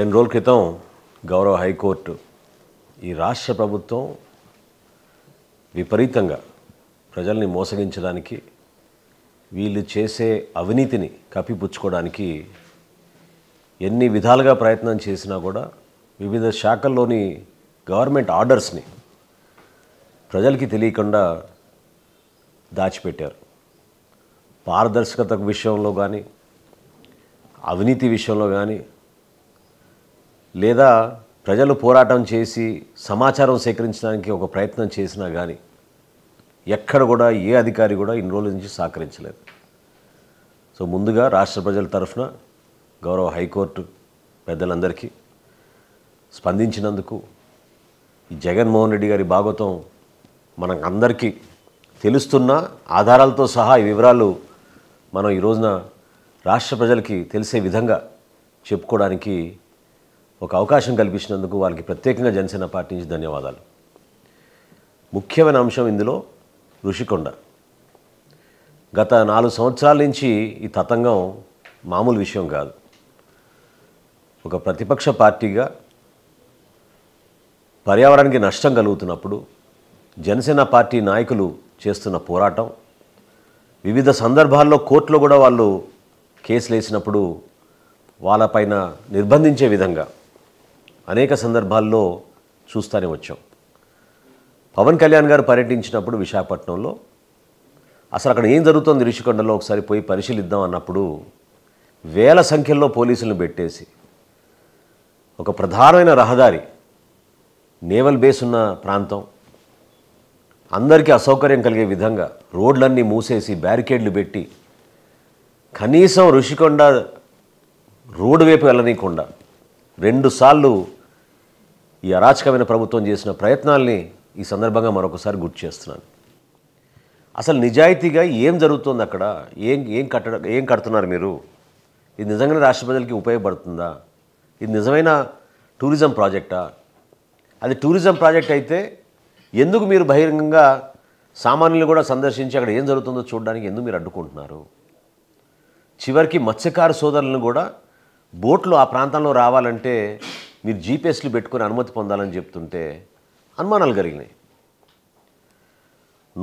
రెండు రోజుల క్రితం గౌరవ హైకోర్టు ఈ రాష్ట్ర ప్రభుత్వం విపరీతంగా ప్రజల్ని మోసగించడానికి వీళ్ళు చేసే అవినీతిని కప్పిపుచ్చుకోవడానికి ఎన్ని విధాలుగా ప్రయత్నం చేసినా కూడా వివిధ శాఖల్లోని గవర్నమెంట్ ఆర్డర్స్ని ప్రజలకి తెలియకుండా దాచిపెట్టారు పారదర్శకత విషయంలో కానీ అవినీతి విషయంలో కానీ లేదా ప్రజలు పోరాటం చేసి సమాచారం సేకరించడానికి ఒక ప్రయత్నం చేసినా కానీ ఎక్కడ కూడా ఏ అధికారి కూడా ఇన్ని రోజుల నుంచి సహకరించలేదు సో ముందుగా రాష్ట్ర ప్రజల తరఫున గౌరవ హైకోర్టు పెద్దలందరికీ స్పందించినందుకు ఈ జగన్మోహన్ రెడ్డి గారి భాగవతం మన అందరికీ తెలుస్తున్న ఆధారాలతో సహా ఈ వివరాలు మనం ఈ రోజున రాష్ట్ర ప్రజలకి తెలిసే విధంగా చెప్పుకోవడానికి ఒక అవకాశం కల్పించినందుకు వాళ్ళకి ప్రత్యేకంగా జనసేన పార్టీ నుంచి ధన్యవాదాలు ముఖ్యమైన అంశం ఇందులో ఋషికొండ గత నాలుగు సంవత్సరాల నుంచి ఈ తతంగం మామూలు విషయం కాదు ఒక ప్రతిపక్ష పార్టీగా పర్యావరణానికి నష్టం కలుగుతున్నప్పుడు జనసేన పార్టీ నాయకులు చేస్తున్న పోరాటం వివిధ సందర్భాల్లో కోర్టులో కూడా వాళ్ళు కేసులు వేసినప్పుడు వాళ్ళపైన నిర్బంధించే విధంగా అనేక సందర్భాల్లో చూస్తూనే వచ్చాం పవన్ కళ్యాణ్ గారు పర్యటించినప్పుడు విశాఖపట్నంలో అసలు అక్కడ ఏం జరుగుతుంది రిషికొండలో ఒకసారి పోయి పరిశీలిద్దాం అన్నప్పుడు వేల సంఖ్యలో పోలీసులను పెట్టేసి ఒక ప్రధానమైన రహదారి నేవల్ బేస్ ఉన్న ప్రాంతం అందరికీ అసౌకర్యం కలిగే విధంగా రోడ్లన్నీ మూసేసి బ్యారికేడ్లు పెట్టి కనీసం రుషికొండ రోడ్డు వైపు వెళ్ళనీయకుండా రెండుసార్లు ఈ అరాచకమైన ప్రభుత్వం చేసిన ప్రయత్నాల్ని ఈ సందర్భంగా మరొకసారి గుర్తు చేస్తున్నాను అసలు నిజాయితీగా ఏం జరుగుతుంది అక్కడ ఏం ఏం కట్ట ఏం కడుతున్నారు మీరు ఇది నిజంగానే రాష్ట్ర ప్రజలకి ఉపయోగపడుతుందా ఇది నిజమైన టూరిజం ప్రాజెక్టా అది టూరిజం ప్రాజెక్ట్ అయితే ఎందుకు మీరు బహిరంగంగా సామాన్యులు కూడా సందర్శించి అక్కడ ఏం జరుగుతుందో చూడడానికి ఎందుకు మీరు అడ్డుకుంటున్నారు చివరికి మత్స్యకార సోదరులను కూడా బోట్లు ఆ ప్రాంతంలో రావాలంటే మీరు జీపీఎస్లు పెట్టుకుని అనుమతి పొందాలని చెప్తుంటే అనుమానాలు కలిగినాయి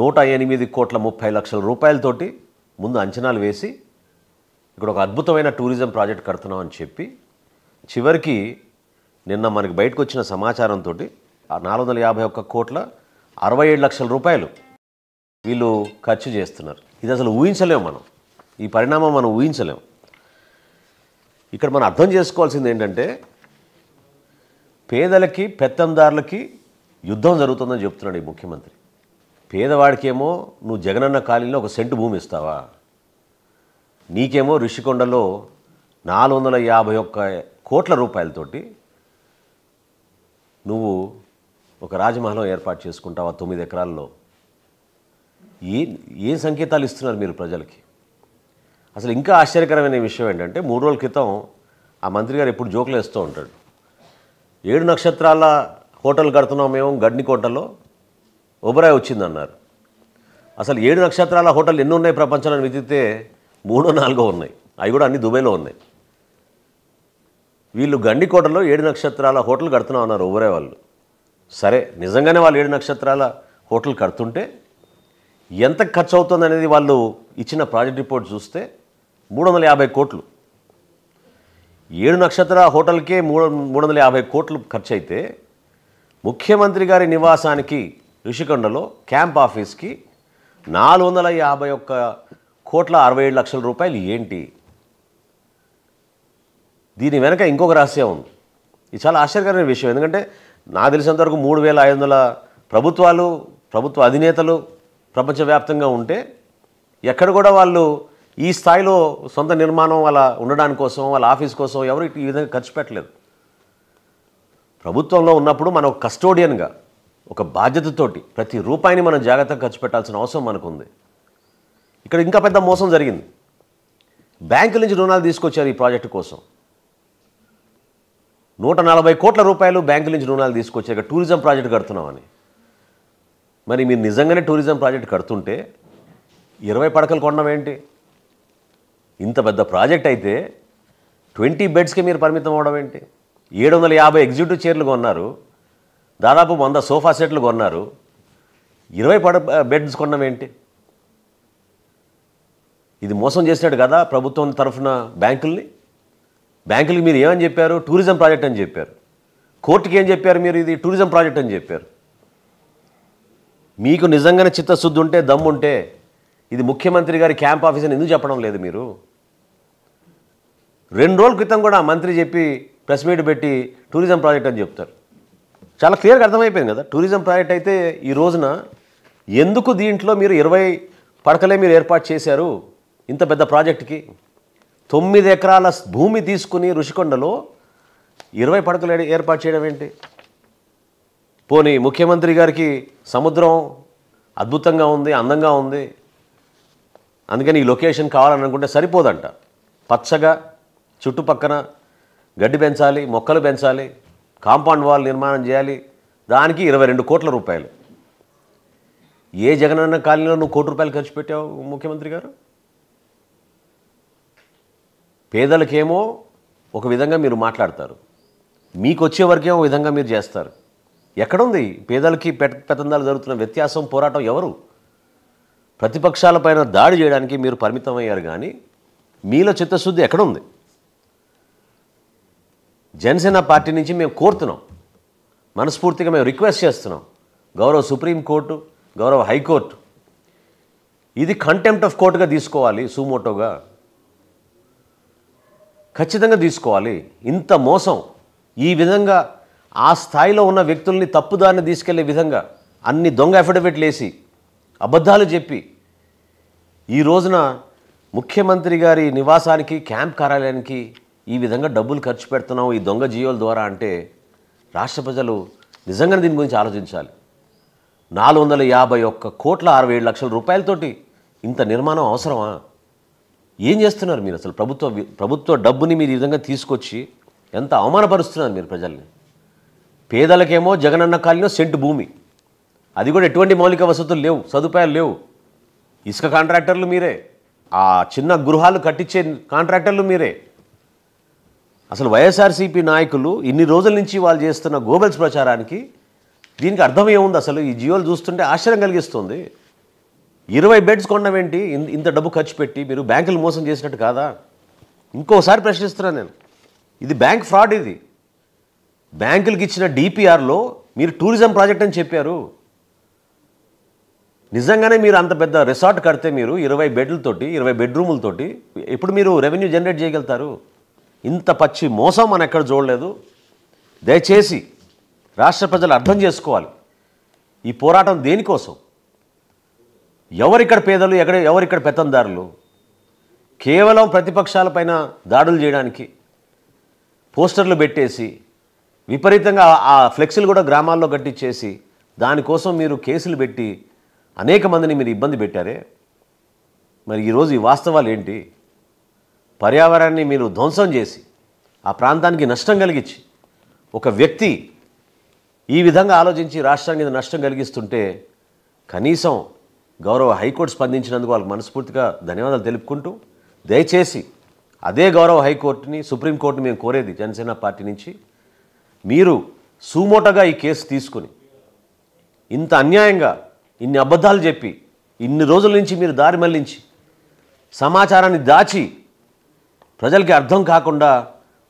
నూట ఎనిమిది కోట్ల ముప్పై లక్షల రూపాయలతోటి ముందు అంచనాలు వేసి ఇక్కడ ఒక అద్భుతమైన టూరిజం ప్రాజెక్ట్ కడుతున్నాం అని చెప్పి చివరికి నిన్న మనకి బయటకు వచ్చిన సమాచారంతో నాలుగు వందల యాభై ఒక్క కోట్ల అరవై ఏడు లక్షల రూపాయలు వీళ్ళు ఖర్చు చేస్తున్నారు ఇది అసలు ఊహించలేము మనం ఈ పరిణామం మనం ఊహించలేము ఇక్కడ మనం అర్థం చేసుకోవాల్సింది ఏంటంటే పేదలకి పెత్తందారులకి యుద్ధం జరుగుతుందని చెప్తున్నాడు ఈ ముఖ్యమంత్రి పేదవాడికేమో నువ్వు జగనన్న కాలనీలో ఒక సెంటు భూమి ఇస్తావా నీకేమో రిషికొండలో నాలుగు వందల యాభై ఒక్క కోట్ల రూపాయలతోటి నువ్వు ఒక రాజమహలం ఏర్పాటు చేసుకుంటావా తొమ్మిది ఎకరాల్లో ఏ ఏ సంకేతాలు ఇస్తున్నారు మీరు ప్రజలకి అసలు ఇంకా ఆశ్చర్యకరమైన విషయం ఏంటంటే మూడు రోజుల క్రితం ఆ మంత్రి గారు ఎప్పుడు జోకులు వేస్తూ ఉంటాడు ఏడు నక్షత్రాల హోటల్ కడుతున్నాం మేము గడ్నికోటలో ఒబరాయ్ వచ్చిందన్నారు అసలు ఏడు నక్షత్రాల హోటల్ ఎన్ని ఉన్నాయి ప్రపంచంలో వెతికితే మూడో నాలుగో ఉన్నాయి అవి కూడా అన్ని దుబాయ్లో ఉన్నాయి వీళ్ళు గండికోటలో ఏడు నక్షత్రాల హోటల్ కడుతున్నాం అన్నారు ఒబరాయ్ వాళ్ళు సరే నిజంగానే వాళ్ళు ఏడు నక్షత్రాల హోటల్ కడుతుంటే ఎంత ఖర్చు అవుతుంది అనేది వాళ్ళు ఇచ్చిన ప్రాజెక్ట్ రిపోర్ట్ చూస్తే మూడు వందల యాభై కోట్లు ఏడు నక్షత్ర హోటల్కే మూడు మూడు వందల యాభై కోట్లు ఖర్చు అయితే ముఖ్యమంత్రి గారి నివాసానికి రిషికొండలో క్యాంప్ ఆఫీస్కి నాలుగు వందల యాభై ఒక్క కోట్ల అరవై ఏడు లక్షల రూపాయలు ఏంటి దీని వెనక ఇంకొక రహస్యం ఉంది ఇది చాలా ఆశ్చర్యకరమైన విషయం ఎందుకంటే నాకు తెలిసినంతవరకు మూడు వేల ఐదు వందల ప్రభుత్వాలు ప్రభుత్వ అధినేతలు ప్రపంచవ్యాప్తంగా ఉంటే ఎక్కడ కూడా వాళ్ళు ఈ స్థాయిలో సొంత నిర్మాణం వాళ్ళ ఉండడాని కోసం వాళ్ళ ఆఫీస్ కోసం ఎవరు ఈ విధంగా ఖర్చు పెట్టలేదు ప్రభుత్వంలో ఉన్నప్పుడు మనం కస్టోడియన్గా ఒక బాధ్యతతోటి ప్రతి రూపాయిని మనం జాగ్రత్తగా ఖర్చు పెట్టాల్సిన అవసరం మనకుంది ఇక్కడ ఇంకా పెద్ద మోసం జరిగింది బ్యాంకుల నుంచి రుణాలు తీసుకొచ్చారు ఈ ప్రాజెక్టు కోసం నూట నలభై కోట్ల రూపాయలు బ్యాంకుల నుంచి రుణాలు తీసుకొచ్చాక టూరిజం ప్రాజెక్ట్ కడుతున్నామని మరి మీరు నిజంగానే టూరిజం ప్రాజెక్ట్ కడుతుంటే ఇరవై పడకలు కొనడం ఏంటి ఇంత పెద్ద ప్రాజెక్ట్ అయితే ట్వంటీ బెడ్స్కి మీరు పరిమితం అవడం ఏంటి ఏడు వందల యాభై ఎగ్జిక్యూటివ్ చైర్లు కొన్నారు దాదాపు వంద సోఫా సెట్లు కొన్నారు ఇరవై పడ బెడ్స్ కొనడం ఏంటి ఇది మోసం చేసినట్టు కదా ప్రభుత్వం తరఫున బ్యాంకుల్ని బ్యాంకులకి మీరు ఏమని చెప్పారు టూరిజం ప్రాజెక్ట్ అని చెప్పారు కోర్టుకి ఏం చెప్పారు మీరు ఇది టూరిజం ప్రాజెక్ట్ అని చెప్పారు మీకు నిజంగానే చిత్తశుద్ధి ఉంటే దమ్ముంటే ఇది ముఖ్యమంత్రి గారి క్యాంప్ ఆఫీస్ అని ఎందుకు చెప్పడం లేదు మీరు రెండు రోజుల క్రితం కూడా మంత్రి చెప్పి ప్రెస్ మీట్ పెట్టి టూరిజం ప్రాజెక్ట్ అని చెప్తారు చాలా క్లియర్గా అర్థమైపోయింది కదా టూరిజం ప్రాజెక్ట్ అయితే ఈ రోజున ఎందుకు దీంట్లో మీరు ఇరవై పడకలే మీరు ఏర్పాటు చేశారు ఇంత పెద్ద ప్రాజెక్ట్కి తొమ్మిది ఎకరాల భూమి తీసుకుని ఋషికొండలో ఇరవై పడకలు ఏర్పాటు చేయడం ఏంటి పోనీ ముఖ్యమంత్రి గారికి సముద్రం అద్భుతంగా ఉంది అందంగా ఉంది అందుకని ఈ లొకేషన్ కావాలని అనుకుంటే సరిపోదంట పచ్చగా చుట్టుపక్కన గడ్డి పెంచాలి మొక్కలు పెంచాలి కాంపౌండ్ వాల్ నిర్మాణం చేయాలి దానికి ఇరవై రెండు కోట్ల రూపాయలు ఏ జగనన్న కాలనీలో నువ్వు కోటి రూపాయలు ఖర్చు పెట్టావు ముఖ్యమంత్రి గారు పేదలకేమో ఒక విధంగా మీరు మాట్లాడతారు మీకు వచ్చే వరకేమో విధంగా మీరు చేస్తారు ఎక్కడుంది పేదలకి పెట్ పెత్తందాలు జరుగుతున్న వ్యత్యాసం పోరాటం ఎవరు ప్రతిపక్షాలపైన దాడి చేయడానికి మీరు పరిమితమయ్యారు కానీ మీలో చిత్తశుద్ధి ఎక్కడుంది జనసేన పార్టీ నుంచి మేము కోరుతున్నాం మనస్ఫూర్తిగా మేము రిక్వెస్ట్ చేస్తున్నాం గౌరవ సుప్రీంకోర్టు గౌరవ హైకోర్టు ఇది కంటెంప్ట్ ఆఫ్ కోర్టుగా తీసుకోవాలి సుమోటోగా ఖచ్చితంగా తీసుకోవాలి ఇంత మోసం ఈ విధంగా ఆ స్థాయిలో ఉన్న వ్యక్తుల్ని తప్పుదారిని తీసుకెళ్లే విధంగా అన్ని దొంగ అఫిడవిట్లు వేసి అబద్ధాలు చెప్పి ఈ రోజున ముఖ్యమంత్రి గారి నివాసానికి క్యాంప్ కార్యాలయానికి ఈ విధంగా డబ్బులు ఖర్చు పెడుతున్నాం ఈ దొంగ జీవోల ద్వారా అంటే రాష్ట్ర ప్రజలు నిజంగానే దీని గురించి ఆలోచించాలి నాలుగు వందల యాభై ఒక్క కోట్ల అరవై ఏడు లక్షల రూపాయలతోటి ఇంత నిర్మాణం అవసరమా ఏం చేస్తున్నారు మీరు అసలు ప్రభుత్వ ప్రభుత్వ డబ్బుని మీరు ఈ విధంగా తీసుకొచ్చి ఎంత అవమానపరుస్తున్నారు మీరు ప్రజల్ని పేదలకేమో జగనన్న కాలనీలో సెంటు భూమి అది కూడా ఎటువంటి మౌలిక వసతులు లేవు సదుపాయాలు లేవు ఇసుక కాంట్రాక్టర్లు మీరే ఆ చిన్న గృహాలు కట్టించే కాంట్రాక్టర్లు మీరే అసలు వైఎస్ఆర్సీపీ నాయకులు ఇన్ని రోజుల నుంచి వాళ్ళు చేస్తున్న గోబెల్స్ ప్రచారానికి దీనికి అర్థం ఏముంది అసలు ఈ జియోలు చూస్తుంటే ఆశ్చర్యం కలిగిస్తుంది ఇరవై బెడ్స్ కొండమేంటి ఇంత డబ్బు ఖర్చు పెట్టి మీరు బ్యాంకులు మోసం చేసినట్టు కాదా ఇంకోసారి ప్రశ్నిస్తున్నాను నేను ఇది బ్యాంక్ ఫ్రాడ్ ఇది బ్యాంకులకి ఇచ్చిన డిపిఆర్లో మీరు టూరిజం ప్రాజెక్ట్ అని చెప్పారు నిజంగానే మీరు అంత పెద్ద రిసార్ట్ కడితే మీరు ఇరవై బెడ్లతోటి ఇరవై బెడ్రూములతోటి ఎప్పుడు మీరు రెవెన్యూ జనరేట్ చేయగలుగుతారు ఇంత పచ్చి మోసం మనం ఎక్కడ చూడలేదు దయచేసి రాష్ట్ర ప్రజలు అర్థం చేసుకోవాలి ఈ పోరాటం దేనికోసం ఎవరిక్కడ పేదలు ఎక్కడ ఎవరిక్కడ పెత్తందారులు కేవలం ప్రతిపక్షాలపైన దాడులు చేయడానికి పోస్టర్లు పెట్టేసి విపరీతంగా ఆ ఫ్లెక్సీలు కూడా గ్రామాల్లో కట్టించేసి దానికోసం మీరు కేసులు పెట్టి అనేక మందిని మీరు ఇబ్బంది పెట్టారే మరి ఈరోజు ఈ వాస్తవాలు ఏంటి పర్యావరణాన్ని మీరు ధ్వంసం చేసి ఆ ప్రాంతానికి నష్టం కలిగించి ఒక వ్యక్తి ఈ విధంగా ఆలోచించి రాష్ట్రానికి నష్టం కలిగిస్తుంటే కనీసం గౌరవ హైకోర్టు స్పందించినందుకు వాళ్ళకి మనస్ఫూర్తిగా ధన్యవాదాలు తెలుపుకుంటూ దయచేసి అదే గౌరవ హైకోర్టుని సుప్రీంకోర్టుని మేము కోరేది జనసేన పార్టీ నుంచి మీరు సుమోటగా ఈ కేసు తీసుకుని ఇంత అన్యాయంగా ఇన్ని అబద్ధాలు చెప్పి ఇన్ని రోజుల నుంచి మీరు దారి మళ్లించి సమాచారాన్ని దాచి ప్రజలకి అర్థం కాకుండా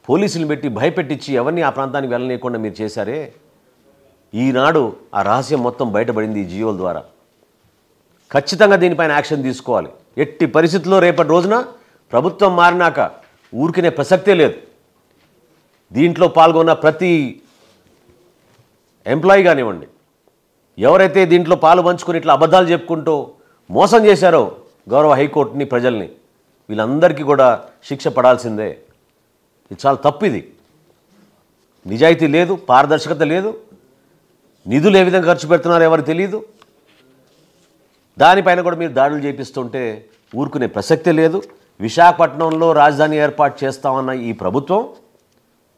పోలీసులు పెట్టి భయపెట్టించి ఎవరిని ఆ ప్రాంతానికి వెళ్ళనీయకుండా మీరు చేశారే ఈనాడు ఆ రహస్యం మొత్తం బయటపడింది ఈ జియోల ద్వారా ఖచ్చితంగా దీనిపైన యాక్షన్ తీసుకోవాలి ఎట్టి పరిస్థితుల్లో రేపటి రోజున ప్రభుత్వం మారినాక ఊరికినే ప్రసక్తే లేదు దీంట్లో పాల్గొన్న ప్రతి ఎంప్లాయీ కానివ్వండి ఎవరైతే దీంట్లో పాలు పంచుకొని ఇట్లా అబద్ధాలు చెప్పుకుంటూ మోసం చేశారో గౌరవ హైకోర్టుని ప్రజల్ని వీళ్ళందరికీ కూడా శిక్ష పడాల్సిందే ఇది చాలా తప్పిది నిజాయితీ లేదు పారదర్శకత లేదు నిధులు ఏ విధంగా ఖర్చు పెడుతున్నారో ఎవరు తెలియదు దానిపైన కూడా మీరు దాడులు చేపిస్తుంటే ఊరుకునే ప్రసక్తి లేదు విశాఖపట్నంలో రాజధాని ఏర్పాటు చేస్తామన్న ఈ ప్రభుత్వం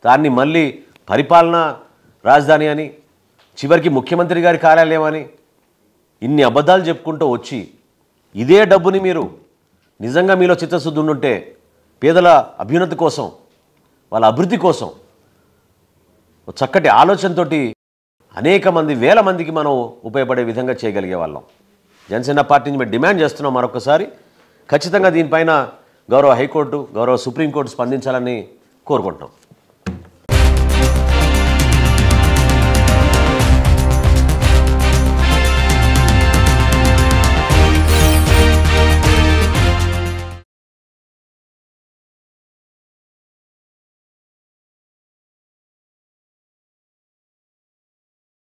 దాన్ని మళ్ళీ పరిపాలన రాజధాని అని చివరికి ముఖ్యమంత్రి గారి కార్యాలయం అని ఇన్ని అబద్ధాలు చెప్పుకుంటూ వచ్చి ఇదే డబ్బుని మీరు నిజంగా మీలో చిత్తశుద్ధి ఉండుంటే పేదల అభ్యున్నతి కోసం వాళ్ళ అభివృద్ధి కోసం చక్కటి ఆలోచనతో అనేక మంది వేల మందికి మనం ఉపయోగపడే విధంగా చేయగలిగే వాళ్ళం జనసేన పార్టీ నుంచి మేము డిమాండ్ చేస్తున్నాం మరొకసారి ఖచ్చితంగా దీనిపైన గౌరవ హైకోర్టు గౌరవ సుప్రీంకోర్టు స్పందించాలని కోరుకుంటున్నాం